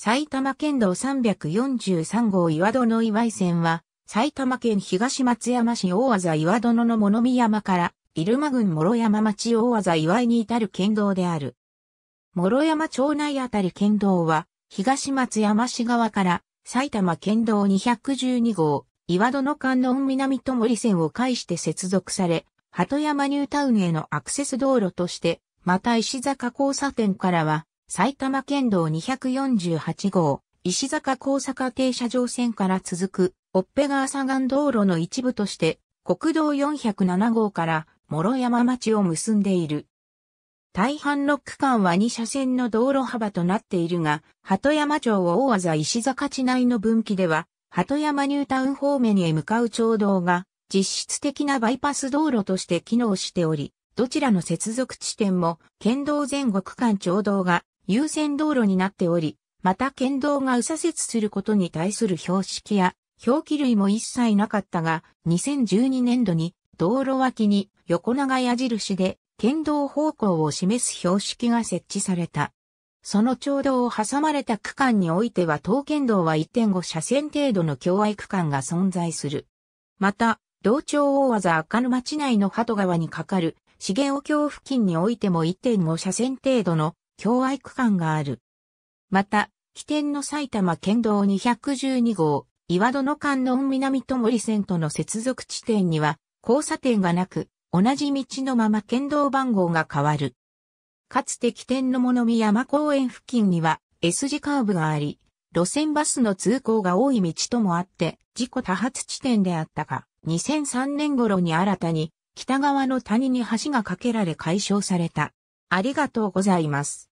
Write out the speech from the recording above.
埼玉県道343号岩戸の岩井線は、埼玉県東松山市大技岩戸の物見山から、入間郡諸山町大技岩井に至る県道である。諸山町内あたり県道は、東松山市側から、埼玉県道212号、岩戸の観音南と森線を介して接続され、鳩山ニュータウンへのアクセス道路として、また石坂交差点からは、埼玉県道248号、石坂高坂停車場線から続く、オッペ川左岸道路の一部として、国道407号から諸山町を結んでいる。大半の区間は2車線の道路幅となっているが、鳩山町を大技石坂地内の分岐では、鳩山ニュータウン方面へ向かう町道が、実質的なバイパス道路として機能しており、どちらの接続地点も、県道前後区間町道が優先道路になっており、また県道が右左折することに対する標識や表記類も一切なかったが、2012年度に道路脇に横長矢印で県道方向を示す標識が設置された。その町道を挟まれた区間においては東県道は1.5車線程度の境外区間が存在する。また、道庁大技赤沼町内の鳩川に架かる、茂尾橋付近においても1.5車線程度の共愛区間がある。また、起点の埼玉県道212号、岩戸の観音南と森線との接続地点には、交差点がなく、同じ道のまま県道番号が変わる。かつて起点の物見山公園付近には S 字カーブがあり、路線バスの通行が多い道ともあって、事故多発地点であったが、2003年頃に新たに北側の谷に橋が架けられ解消された。ありがとうございます。